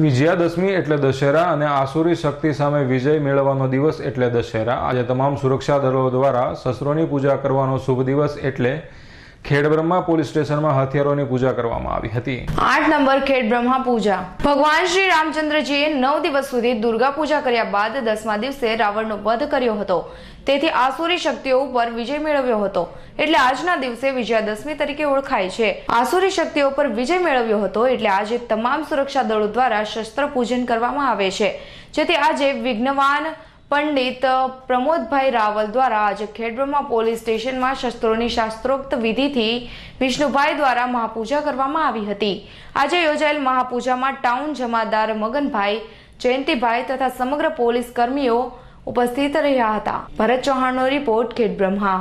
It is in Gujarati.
વિજયાદશમી એટલે દશેરા અને આસુરી શક્તિ સામે વિજય મેળવવાનો દિવસ એટલે દશેરા આજે તમામ સુરક્ષા દળો દ્વારા શસ્ત્રોની પૂજા કરવાનો શુભ દિવસ એટલે ખેડબ્રહ્મા પોલીસ સ્ટેશનમાં હથિયારોની પૂજા કરવામાં આવી હતી આઠ નંબર ખેડબ્રહ્મા પૂજા ભગવાન શ્રી રામચંદ્રજીએ નવ દિવસ સુધી દુર્ગા પૂજા કર્યા બાદ દસમા દિવસે રાવણનો વધ કર્યો હતો તેથી આસુરી શક્તિઓ ઉપર વિજય મેળવ્યો હતો એટલે આજના દિવસે વિજયાદશમી તરીકે ઓળખાય છે આસુરી શક્તિઓ પર વિજય મેળવ્યો હતો એટલે આજે તમામ સુરક્ષા દળો દ્વારા શસ્ત્ર પૂજન કરવામાં આવે છે જેથી આજે વિઘ્નવાન પંડિત પ્રમોદભાઈ રાવલ દ્વારા આજે ખેડબ્રહ્મા પોલીસ સ્ટેશનમાં શસ્ત્રોની શાસ્ત્રોક્ત વિધિથી વિષ્ણુભાઈ દ્વારા મહાપૂજા કરવામાં આવી હતી આજે યોજાયેલ મહાપૂજામાં ટાઉન જમાદાર મગનભાઈ જયંતિભાઈ તથા સમગ્ર પોલીસ કર્મીઓ ઉપસ્થિત રહ્યા હતા ભરત ચૌહાણનો રિપોર્ટ ખેડબ્રહ્મા